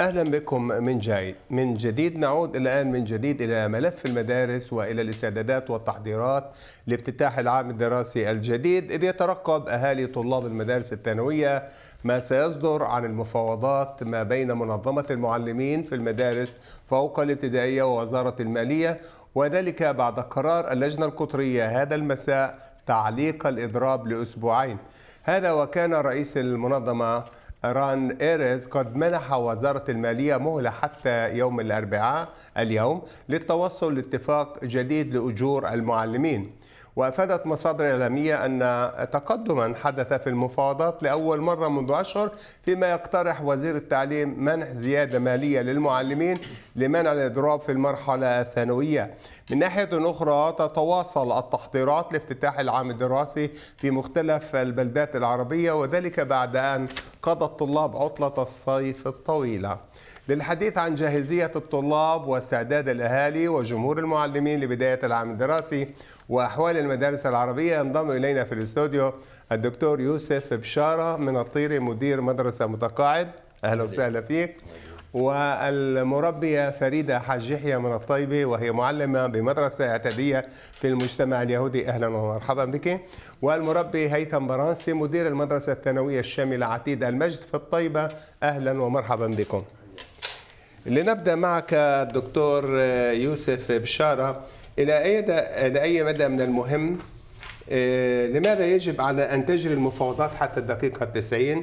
اهلا بكم من جديد من جديد نعود الان من جديد الى ملف المدارس والى الاستعدادات والتحضيرات لافتتاح العام الدراسي الجديد اذ يترقب اهالي طلاب المدارس الثانويه ما سيصدر عن المفاوضات ما بين منظمه المعلمين في المدارس فوق الابتدائيه ووزاره الماليه وذلك بعد قرار اللجنه القطريه هذا المساء تعليق الاضراب لاسبوعين هذا وكان رئيس المنظمه ران إيريز قد منح وزارة المالية مهلة حتى يوم الأربعاء اليوم للتوصل لاتفاق جديد لأجور المعلمين وافادت مصادر اعلاميه ان تقدما حدث في المفاوضات لاول مره منذ اشهر فيما يقترح وزير التعليم منح زياده ماليه للمعلمين لمنع الاضراب في المرحله الثانويه. من ناحيه اخرى تتواصل التحضيرات لافتتاح العام الدراسي في مختلف البلدات العربيه وذلك بعد ان قضى الطلاب عطله الصيف الطويله. للحديث عن جاهزية الطلاب واستعداد الأهالي وجمهور المعلمين لبداية العام الدراسي وأحوال المدارس العربية ينضم إلينا في الاستوديو الدكتور يوسف بشارة من الطيري مدير مدرسة متقاعد أهلا وسهلا فيك والمربية فريدة حاج يحيى من الطيبة وهي معلمة بمدرسة اعتادية في المجتمع اليهودي أهلا ومرحبا بك والمربي هيثم برانسي مدير المدرسة الثانوية الشاملة عتيد المجد في الطيبة أهلا ومرحبا بكم لنبدا معك الدكتور يوسف بشاره الى اي الى اي مدى من المهم آه، لماذا يجب على ان تجري المفاوضات حتى الدقيقه 90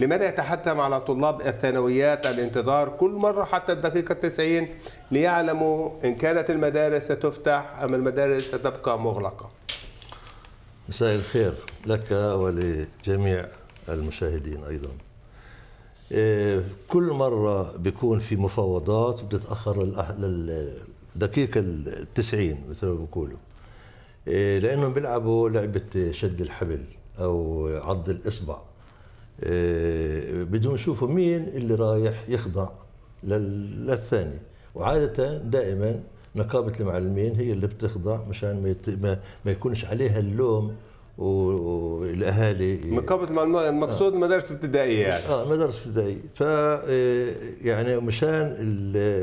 لماذا يتحتم على طلاب الثانويات الانتظار كل مرة حتى الدقيقة 90 ليعلموا إن كانت المدارس ستفتح أم المدارس ستبقى مغلقة مساء الخير لك ولجميع المشاهدين أيضا آه، كل مرة بيكون في مفاوضات بتتأخر للدقيقة التسعين مثل ما بيقولوا آه، لأنهم بيلعبوا لعبة شد الحبل أو عض الإصبع آه، بدون يشوفوا مين اللي رايح يخضع للثاني وعادة دائما نقابة المعلمين هي اللي بتخضع مشان ما, ما يكونش عليها اللوم والاهالي مقابله مع المقصود آه. مدارس ابتدائيه يعني اه مدارس ابتدائيه ف آه، يعني مشان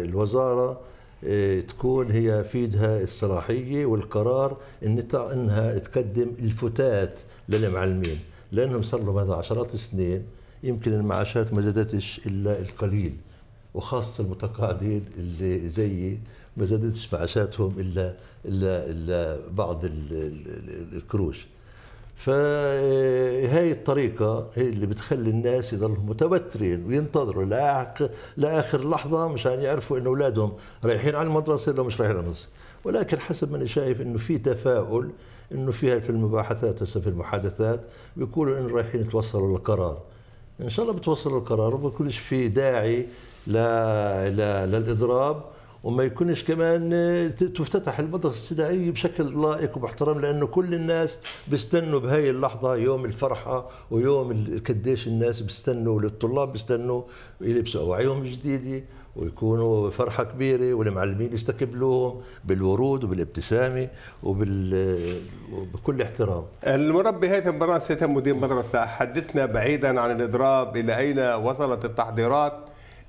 الوزاره آه، تكون هي فيدها الصلاحيه والقرار ان انها تقدم الفتات للمعلمين لانهم صار لهم هذا عشرات السنين يمكن المعاشات ما زادتش الا القليل وخاصه المتقاعدين اللي زيي ما زادتش معاشاتهم الا الا الا بعض القروش فهي الطريقة هي اللي بتخلي الناس يظلوا متوترين وينتظروا لآخر لحظة مشان يعرفوا إن أولادهم رايحين على المدرسة ولا مش رايحين على المدرسة ولكن حسب ما أنا شايف إنه في تفاؤل إنه فيها في المباحثات هسه في المحادثات بيقولوا إنه رايحين يتوصلوا لقرار إن شاء الله بتوصلوا لقرار وما في داعي لا لا للإضراب وما يكونش كمان تفتتح المدرسه الابتدائيه بشكل لائق ومحترم لانه كل الناس بيستنوا بهاي اللحظه يوم الفرحه ويوم قديش الناس بيستنوا والطلاب بيستنوا يلبسوا اواعيهم الجديده ويكونوا فرحة كبيرة والمعلمين يستقبلوهم بالورود وبالابتسامة وبال... وبكل احترام المربي هيثم براس هيثم مدير مدرسة حدثنا بعيدا عن الإضراب إلى أين وصلت التحضيرات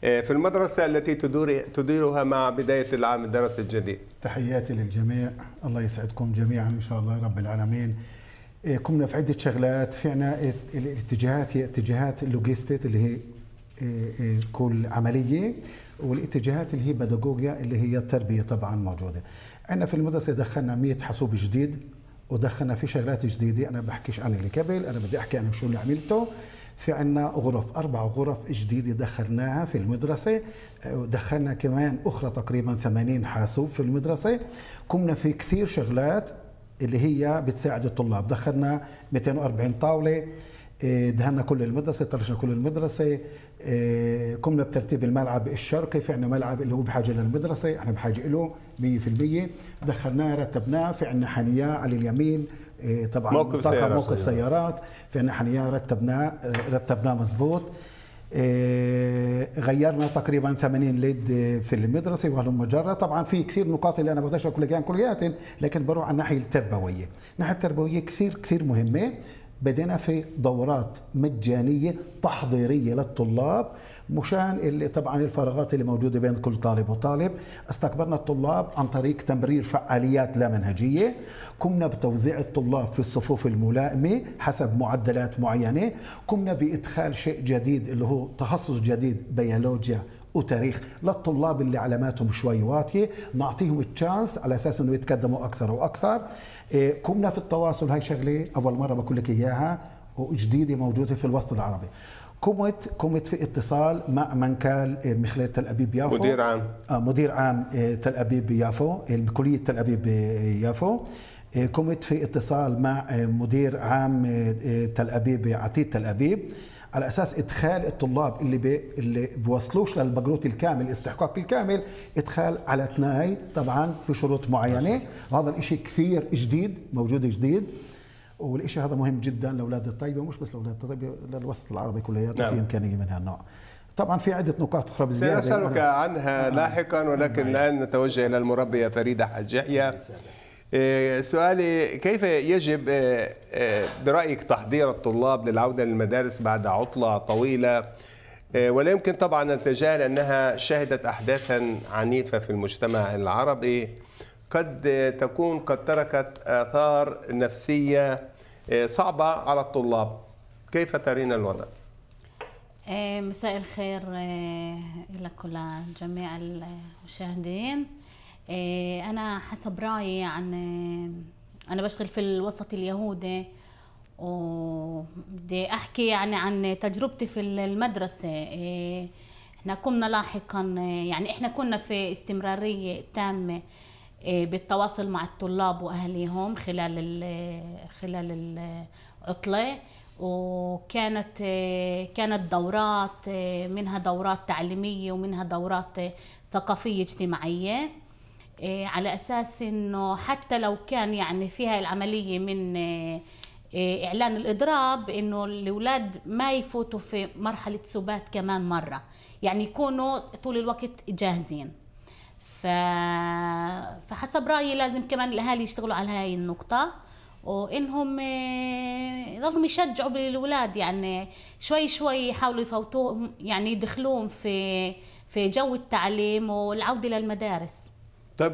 في المدرسة التي تدور تديرها مع بداية العام الدراسي الجديد تحياتي للجميع الله يسعدكم جميعا إن شاء الله رب العالمين إيه، قمنا في عدة شغلات في عنا الاتجاهات هي اتجاهات اللوجيستيت اللي هي إيه، إيه، كل عملية والاتجاهات اللي هي بداغوجيا اللي هي التربية طبعا موجودة عنا في المدرسة دخلنا 100 حاسوب جديد ودخلنا في شغلات جديدة أنا بحكيش عن اللي قبل أنا بدي أحكي عن شو اللي عملته في عنا غرف أربع غرف جديدة دخلناها في المدرسة آه، دخلنا كمان أخرى تقريبا 80 حاسوب في المدرسة قمنا في كثير شغلات اللي هي بتساعد الطلاب دخلنا 240 طاولة دهنا كل المدرسة طرشنا كل المدرسة آه، قمنا بترتيب الملعب الشرقي في عنا ملعب اللي هو بحاجة للمدرسة احنا بحاجة له 100% دخلناه رتبناه في عنا حنية على اليمين آه، طبعا موقف سيارات موقف سيارات في عنا حنية رتبناه آه، رتبناه مزبوط غيرنا تقريبا 80 ليد في المدرسه وهلم جرة طبعا في كثير نقاط اللي انا بقدرش اقول لك لكن بروح على الناحيه التربويه الناحيه التربويه كثير كثير مهمه بدينا في دورات مجانيه تحضيريه للطلاب مشان اللي طبعا الفراغات اللي موجوده بين كل طالب وطالب استقبلنا الطلاب عن طريق تمرير فعاليات لا منهجيه قمنا بتوزيع الطلاب في الصفوف الملائمه حسب معدلات معينه قمنا بادخال شيء جديد اللي هو تخصص جديد بيولوجيا وتاريخ للطلاب اللي علاماتهم شوي واطيه نعطيهم التشانس على اساس انه يتقدموا اكثر واكثر إيه، كنا في التواصل هاي شغله اول مره بقول لك اياها وجديده موجوده في الوسط العربي قمت قمت في اتصال مع من كان إيه، مخلية تل ابيب يافو مدير عام آه، مدير عام إيه، تل ابيب يافو كليه تل ابيب يافو قمت في اتصال مع مدير عام تل ابيب عتيد تل ابيب على اساس ادخال الطلاب اللي بي اللي بوصلوش للبقروت الكامل الاستحقاق الكامل ادخال على تناي طبعا بشروط معينه وهذا الشيء كثير جديد موجود جديد والشيء هذا مهم جدا لاولاد الطيبه ومش بس لاولاد الطيبه للوسط العربي كلياته نعم. في امكانيه من هالنوع طبعا في عده نقاط اخرى بزياده سنسالك عنها نعم. لاحقا ولكن الان نعم. نتوجه الى المربيه فريده حاج يحيى آه، سؤالي كيف يجب آه، آه، برأيك تحضير الطلاب للعودة للمدارس بعد عطلة طويلة ولا يمكن طبعا أن نتجاهل أنها شهدت أحداثا عنيفة في المجتمع العربي قد تكون قد تركت آثار نفسية صعبة على الطلاب كيف ترين الوضع؟ مساء الخير لكل جميع المشاهدين إيه، انا حسب رايي عن يعني، انا بشتغل في الوسط اليهودي وبدي احكي يعني عن تجربتي في المدرسه إيه، احنا كنا لاحقا يعني احنا كنا في استمراريه تامه إيه، بالتواصل مع الطلاب واهاليهم خلال الـ خلال العطله وكانت كانت دورات منها دورات تعليميه ومنها دورات ثقافيه اجتماعيه إيه، على اساس انه حتى لو كان يعني فيها العمليه من إيه، إيه، اعلان الاضراب انه الاولاد ما يفوتوا في مرحله سبات كمان مره يعني يكونوا طول الوقت جاهزين ف... فحسب رايي لازم كمان الاهالي يشتغلوا على هاي النقطه وانهم يضلوا يشجعوا بالاولاد يعني شوي شوي يحاولوا يفوتوهم يعني يدخلوهم في في جو التعليم والعوده للمدارس طب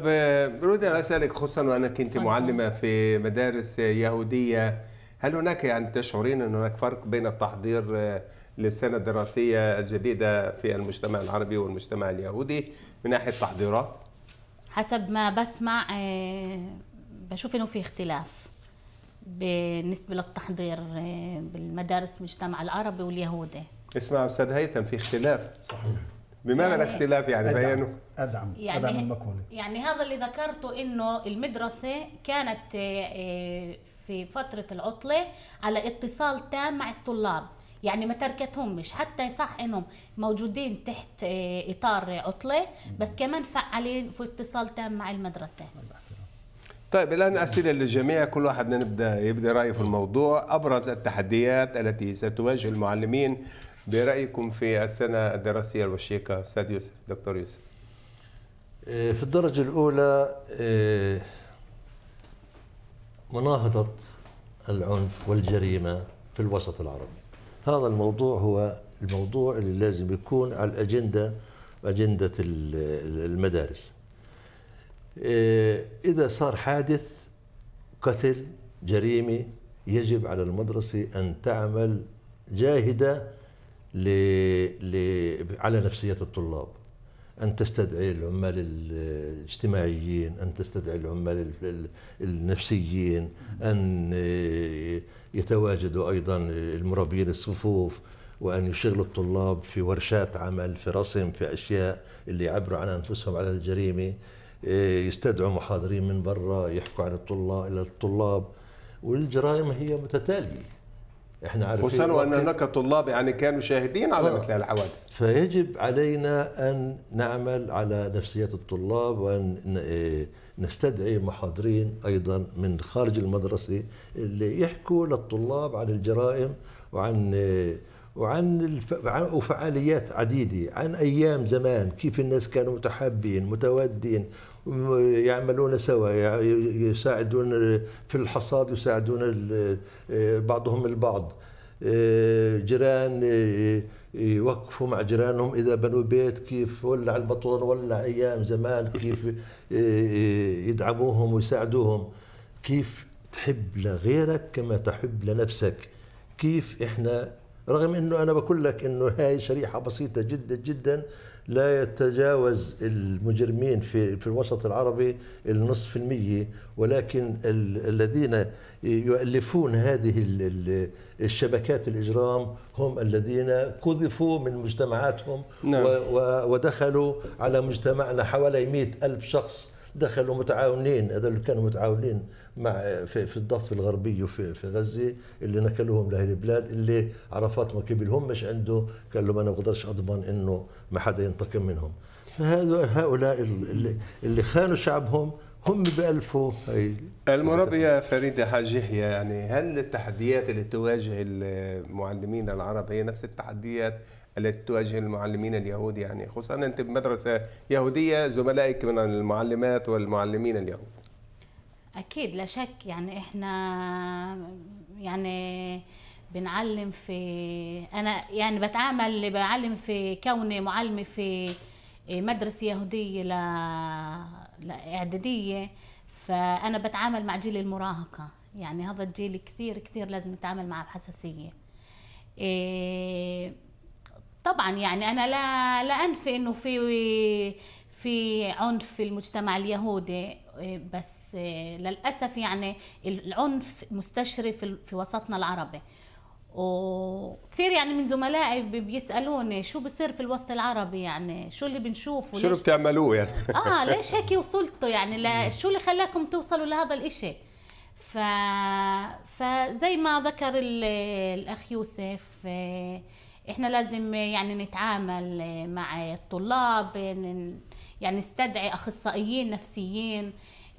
رودي انا اسالك خصوصا وانك انت معلمه في مدارس يهوديه هل هناك يعني تشعرين ان هناك فرق بين التحضير للسنه الدراسيه الجديده في المجتمع العربي والمجتمع اليهودي من ناحيه تحضيرات؟ حسب ما بسمع آه، بشوف انه في اختلاف بالنسبه للتحضير آه، بالمدارس المجتمع العربي واليهودي. اسمع استاذ هيثم في اختلاف صحيح بمعنى يعني الاختلاف يعني أدعم. بيانه أدعم يعني أدعم المقولة يعني هذا اللي ذكرته إنه المدرسة كانت آه، آه، في فترة العطلة على اتصال تام مع الطلاب يعني ما تركتهمش حتى صح انهم موجودين تحت آه، اطار عطله بس كمان فعالين في اتصال تام مع المدرسه طيب الان اسئله للجميع كل واحد نبدا يبدا رايه في الموضوع ابرز التحديات التي ستواجه المعلمين برايكم في السنه الدراسيه الوشيكه استاذ يوسف دكتور يوسف إيه، في الدرجه الاولى إيه، مناهضه العنف والجريمه في الوسط العربي هذا الموضوع هو الموضوع اللي لازم يكون على الاجنده اجنده المدارس إيه، اذا صار حادث قتل جريمه يجب على المدرسه ان تعمل جاهده ل... ل... على نفسية الطلاب أن تستدعي العمال الاجتماعيين أن تستدعي العمال النفسيين أن يتواجدوا أيضا المربيين الصفوف وأن يشغلوا الطلاب في ورشات عمل في رسم في أشياء اللي يعبروا عن أنفسهم على الجريمة يستدعوا محاضرين من برا يحكوا عن الطلاب إلى الطلاب والجرائم هي متتالية احنا عارفين خصوصا ان هناك طلاب يعني كانوا شاهدين على آه. مثل الحوادث فيجب علينا ان نعمل على نفسيه الطلاب وان آه، نستدعي محاضرين ايضا من خارج المدرسه اللي يحكوا للطلاب عن الجرائم وعن آه، وعن الف... وفعاليات عديده عن ايام زمان كيف الناس كانوا متحابين متودين يعملون سوا يساعدون في الحصاد يساعدون آه، بعضهم البعض آه، جيران آه، يوقفوا مع جيرانهم اذا بنوا بيت كيف ولع البطون ولع ايام زمان كيف يدعموهم ويساعدوهم كيف تحب لغيرك كما تحب لنفسك كيف احنا رغم انه انا بقول لك انه هاي شريحه بسيطه جدا جدا لا يتجاوز المجرمين في في الوسط العربي النصف في المية ولكن الذين يؤلفون هذه الشبكات الإجرام هم الذين قذفوا من مجتمعاتهم نعم. ودخلوا على مجتمعنا حوالي مئة ألف شخص دخلوا متعاونين هذول كانوا متعاونين مع في, في الضفه الغربيه وفي في غزه اللي نكلوهم لهي البلاد اللي عرفات ما قبلهم مش عنده قال لهم انا بقدرش اضمن انه ما حدا ينتقم منهم فهؤلاء اللي, اللي خانوا شعبهم هم بألفوا هي المربية فريدة حاج يحيى يعني هل التحديات اللي تواجه المعلمين العرب هي نفس التحديات التي تواجه المعلمين اليهود يعني خصوصا أنت بمدرسة يهودية زملائك من المعلمات والمعلمين اليهود اكيد لا شك يعني احنا يعني بنعلم في انا يعني بتعامل اللي بعلم في كوني معلمه في مدرسه يهوديه ل... لاعداديه فانا بتعامل مع جيل المراهقه يعني هذا الجيل كثير كثير لازم نتعامل معه بحساسيه إيه طبعا يعني انا لا لا انفي انه في في عنف في المجتمع اليهودي إيه، بس إيه، للأسف يعني العنف مستشرف في وسطنا العربي وكثير يعني من زملائي بيسالوني شو بصير في الوسط العربي يعني شو اللي بنشوفه شو اللي بتعملوه يعني اه ليش هيك وصلتوا يعني شو اللي خلاكم توصلوا لهذا الاشي ف... فزي ما ذكر الاخ يوسف إيه، احنا لازم يعني نتعامل مع الطلاب يعني استدعي اخصائيين نفسيين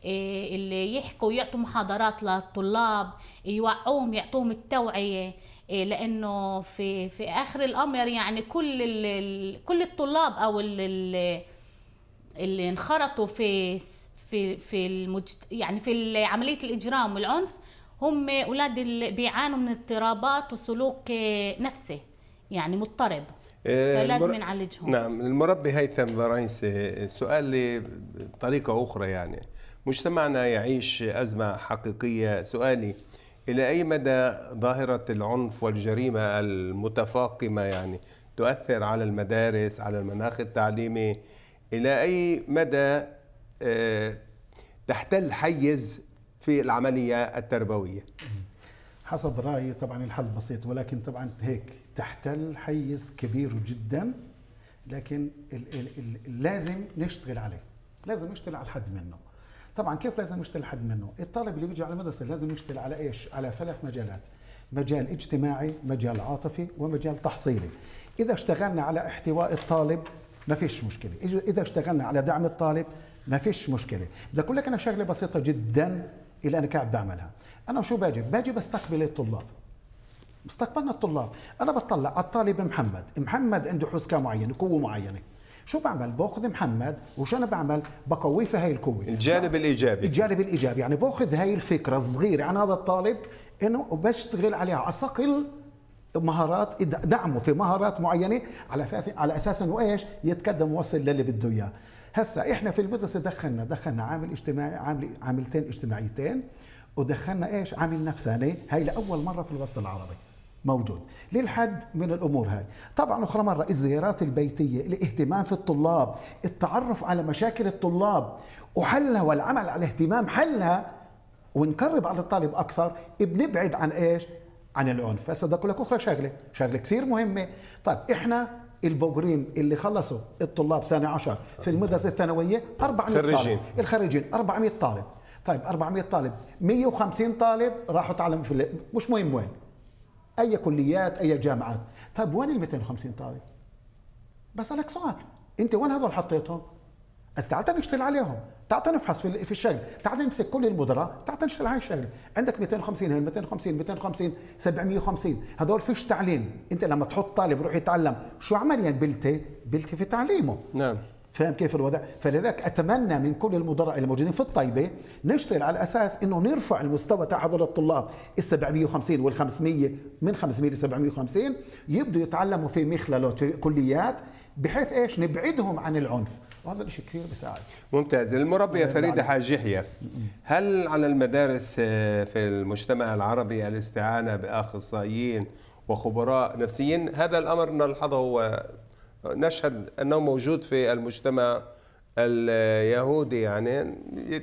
إيه، اللي يحكوا يعطوا محاضرات للطلاب يوعوهم يعطوهم التوعيه إيه، لانه في في اخر الامر يعني كل كل الطلاب او اللي, اللي انخرطوا في في في المجت... يعني في عمليه الاجرام والعنف هم اولاد اللي بيعانوا من اضطرابات وسلوك نفسي يعني مضطرب آه، فلازم المر... نعالجهم نعم المربي هيثم براينسي آه، سؤال بطريقة أخرى يعني مجتمعنا يعيش أزمة حقيقية سؤالي إلى أي مدى ظاهرة العنف والجريمة المتفاقمة يعني تؤثر على المدارس على المناخ التعليمي إلى أي مدى آه، تحتل حيز في العملية التربوية حسب رأيي طبعا الحل بسيط ولكن طبعا هيك تحتل حيز كبير جدا لكن لازم نشتغل عليه لازم نشتغل على الحد منه طبعا كيف لازم نشتغل حد منه الطالب اللي بيجي على المدرسه لازم يشتغل على ايش على ثلاث مجالات مجال اجتماعي مجال عاطفي ومجال تحصيلي اذا اشتغلنا على احتواء الطالب ما فيش مشكله اذا اشتغلنا على دعم الطالب ما فيش مشكله بدي اقول لك انا شغله بسيطه جدا اللي انا قاعد بعملها انا شو باجي باجي بستقبل الطلاب مستقبلنا الطلاب انا بطلع على الطالب محمد محمد عنده حزكه معينه قوه معينه شو بعمل باخذ محمد وشو انا بعمل بقويه في هاي القوه الجانب الايجابي الجانب الايجابي يعني باخذ هاي الفكره الصغيره عن هذا الطالب انه بشتغل عليها اصقل مهارات دعمه في مهارات معينه على اساس على اساس انه ايش يتقدم وصل للي بده اياه هسا احنا في المدرسه دخلنا دخلنا عامل اجتماعي عامل عاملتين اجتماعيتين ودخلنا ايش عامل نفساني هاي لاول مره في الوسط العربي موجود للحد من الامور هاي طبعا اخرى مره الزيارات البيتيه الاهتمام في الطلاب التعرف على مشاكل الطلاب وحلها والعمل على اهتمام حلها ونقرب على الطالب اكثر بنبعد عن ايش عن العنف هسه بدي اقول لك اخرى شغله شغله كثير مهمه طيب احنا البوغرين اللي خلصوا الطلاب سنه عشر في المدرسه الثانويه 400 خريجين. طالب الخريجين 400 طالب طيب 400 طالب 150 طالب راحوا تعلموا في مش مهم وين اي كليات اي جامعات طيب وين ال 250 طالب بسالك سؤال انت وين هذول حطيتهم بس تعال نشتغل عليهم تعال نفحص في في الشغل تعال نمسك كل المدراء تعال نشتغل على الشغل عندك 250 هاي 250 250 750 هذول فيش تعليم انت لما تحط طالب يروح يتعلم شو عمليا بلتي بلتي في تعليمه نعم فاهم كيف الوضع فلذلك اتمنى من كل المدراء الموجودين في الطيبه نشتغل على اساس انه نرفع المستوى تاع هذول الطلاب ال 750 وال 500 من 500 ل 750 يبدوا يتعلموا في مخللات في كليات بحيث ايش نبعدهم عن العنف وهذا الشيء كثير بيساعد ممتاز المربيه فريده حاج يحيى هل على المدارس آه، في المجتمع العربي الاستعانه باخصائيين وخبراء نفسيين هذا الامر نلحظه نشهد أنه موجود في المجتمع اليهودي يعني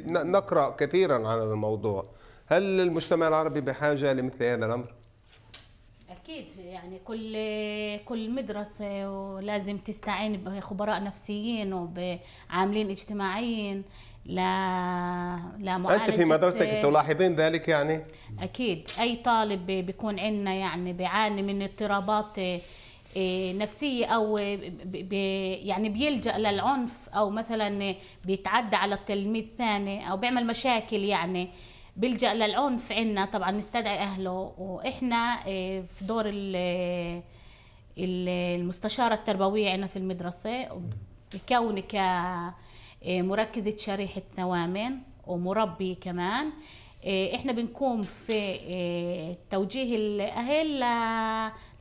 نقرأ كثيرا عن هذا الموضوع هل المجتمع العربي بحاجة لمثل هذا الأمر؟ أكيد يعني كل كل مدرسة ولازم تستعين بخبراء نفسيين وبعاملين اجتماعيين لا لا معالجة أنت في مدرستك تلاحظين ذلك يعني؟ أكيد أي طالب بيكون عندنا يعني بيعاني من اضطرابات إيه، نفسيه او بي يعني بيلجا للعنف او مثلا بيتعدى على التلميذ الثاني او بيعمل مشاكل يعني بيلجا للعنف عنا طبعا نستدعي اهله واحنا إيه، في دور المستشاره التربويه عنا في المدرسه كوني كمركزه إيه، شريحه ثوامن ومربي كمان آه، احنا بنقوم في آه، توجيه الاهل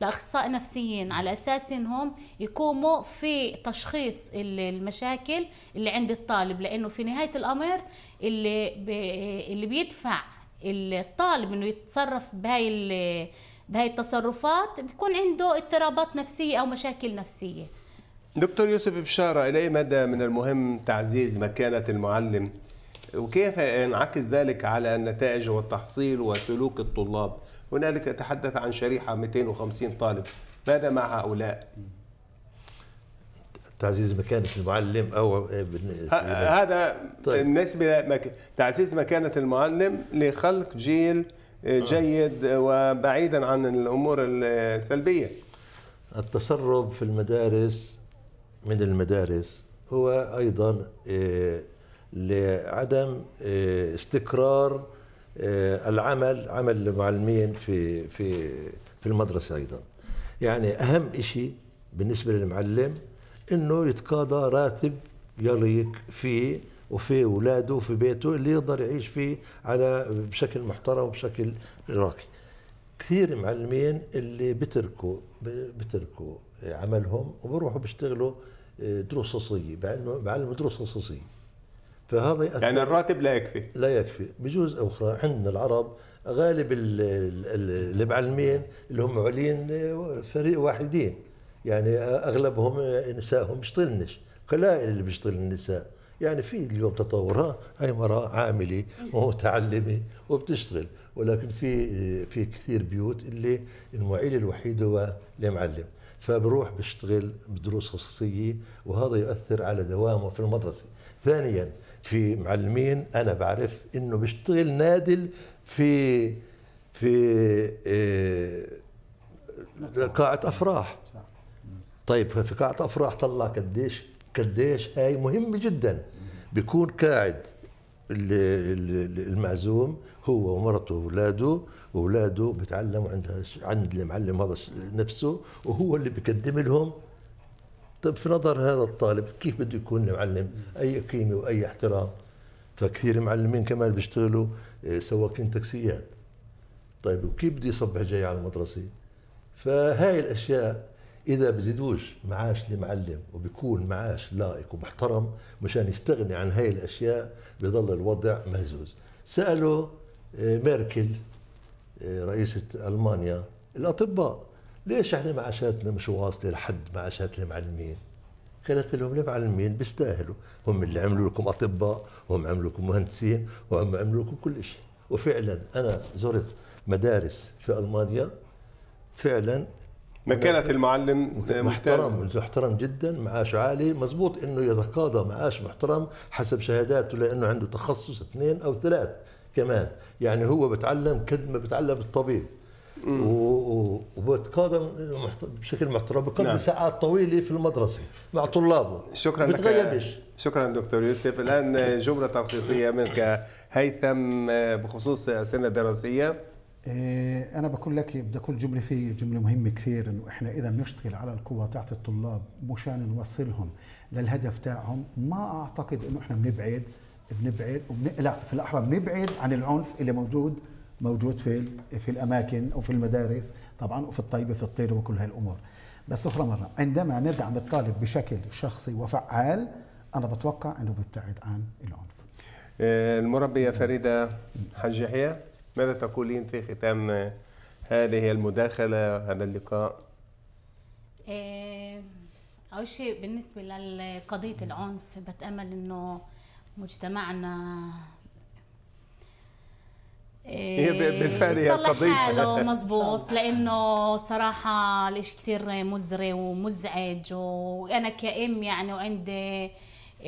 لاخصائي نفسيين على اساس انهم يقوموا في تشخيص المشاكل اللي عند الطالب لانه في نهايه الامر اللي اللي بيدفع الطالب انه يتصرف بهاي بهاي التصرفات بيكون عنده اضطرابات نفسيه او مشاكل نفسيه دكتور يوسف بشارة إلى أي مدى من المهم تعزيز مكانة المعلم وكيف ينعكس ذلك على النتائج والتحصيل وسلوك الطلاب هنالك تحدث عن شريحة 250 طالب ماذا مع هؤلاء تعزيز مكانة المعلم أو هذا طيب. بالنسبة مك... تعزيز مكانة المعلم لخلق جيل جيد وبعيدا عن الأمور السلبية التسرب في المدارس من المدارس هو أيضا آه، لعدم آه، استقرار آه، العمل عمل المعلمين في في في المدرسه ايضا يعني اهم شيء بالنسبه للمعلم انه يتقاضى راتب يليق فيه وفي اولاده وفي بيته اللي يقدر يعيش فيه على بشكل محترم وبشكل راقي كثير معلمين اللي بتركوا بتركوا عملهم وبروحوا بيشتغلوا آه، دروس خصوصيه بعلموا دروس خصوصيه فهذا يأثر يعني الراتب لا يكفي لا يكفي بجوز اخرى عندنا العرب غالب اللي معلمين اللي هم عليين فريق واحدين يعني اغلبهم نسائهم بيشتغلنش قلائل اللي بيشتغل النساء يعني في اليوم تطور ها هي مرأة عاملة ومتعلمة وبتشتغل ولكن في في كثير بيوت اللي المعيل الوحيد هو المعلم فبروح بشتغل بدروس خصوصيه وهذا يؤثر على دوامه في المدرسه ثانيا في معلمين انا بعرف انه بشتغل نادل في في إيه، قاعه افراح طيب في قاعه افراح طلع قديش قديش هاي مهمه جدا بيكون قاعد المعزوم هو ومرته واولاده واولاده بتعلموا عند عند المعلم هذا نفسه وهو اللي بيقدم لهم طب في نظر هذا الطالب كيف بده يكون المعلم اي قيمه واي احترام فكثير معلمين كمان بيشتغلوا آه، سواقين تاكسيات طيب وكيف بده يصبح جاي على المدرسه فهاي الاشياء اذا بزيدوش معاش لمعلم وبيكون معاش لائق ومحترم مشان يستغني عن هاي الاشياء بيظل الوضع مهزوز سالوا آه، ميركل آه، رئيسة المانيا الاطباء ليش احنا معاشاتنا مش واصله لحد معاشات المعلمين قالت لهم المعلمين بيستاهلوا هم اللي عملوا لكم اطباء وهم عملوا لكم مهندسين وهم عملوا لكم كل شيء وفعلا انا زرت مدارس في المانيا فعلا مكانة المعلم محترم محترم جدا معاش عالي مزبوط انه يتقاضى معاش محترم حسب شهاداته لانه عنده تخصص اثنين او ثلاث كمان يعني هو بتعلم قد ما بتعلم الطبيب وبتقاضى بشكل محترم بقضي نعم. ساعات طويله في المدرسه مع طلابه شكرا لك شكرا دكتور يوسف الان جمله ترخيصيه منك هيثم بخصوص السنه الدراسيه إيه، أنا بقول لك بدي أقول جملة في جملة مهمة كثير إنه إحنا إذا بنشتغل على القوة تاعت الطلاب مشان نوصلهم للهدف تاعهم ما أعتقد إنه إحنا بنبعد بنبعد لا في الأحرى بنبعد عن العنف اللي موجود موجود في في الأماكن أو في المدارس طبعا وفي الطيبة في الطير وكل هالأمور بس أخرى مرة عندما ندعم الطالب بشكل شخصي وفعال أنا بتوقع إنه بيبتعد عن العنف إيه، المربية فريدة حج يحيى ماذا تقولين في ختام هذه المداخلة هذا اللقاء؟ آه، أول شيء بالنسبة لقضية العنف بتأمل إنه مجتمعنا آه، هي بالفعل هي قضية حاله مزبوط لأنه صراحة الإشي كثير مزري ومزعج وأنا كأم يعني وعندي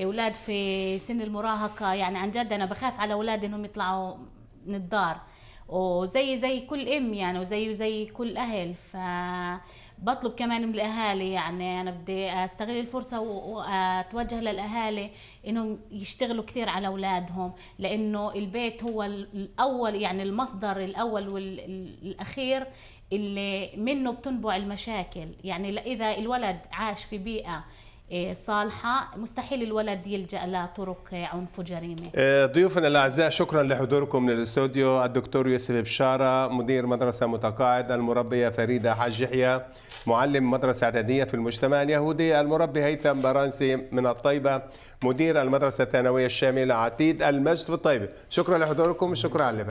أولاد في سن المراهقة يعني عن جد أنا بخاف على أولادي إنهم يطلعوا من الدار وزي زي كل ام يعني وزي زي كل اهل ف بطلب كمان من الاهالي يعني انا بدي استغل الفرصه واتوجه للاهالي انهم يشتغلوا كثير على اولادهم لانه البيت هو الاول يعني المصدر الاول والاخير اللي منه بتنبع المشاكل يعني اذا الولد عاش في بيئه إيه، صالحة مستحيل الولد يلجأ لطرق عنف وجريمة إيه، ضيوفنا الأعزاء شكرا لحضوركم من الاستوديو الدكتور يوسف بشارة مدير مدرسة متقاعد المربية فريدة حاج يحيى معلم مدرسة إعدادية في المجتمع اليهودي المربي هيثم برانسي من الطيبة مدير المدرسة الثانوية الشاملة عتيد المجد في الطيبة شكرا لحضوركم شكرا على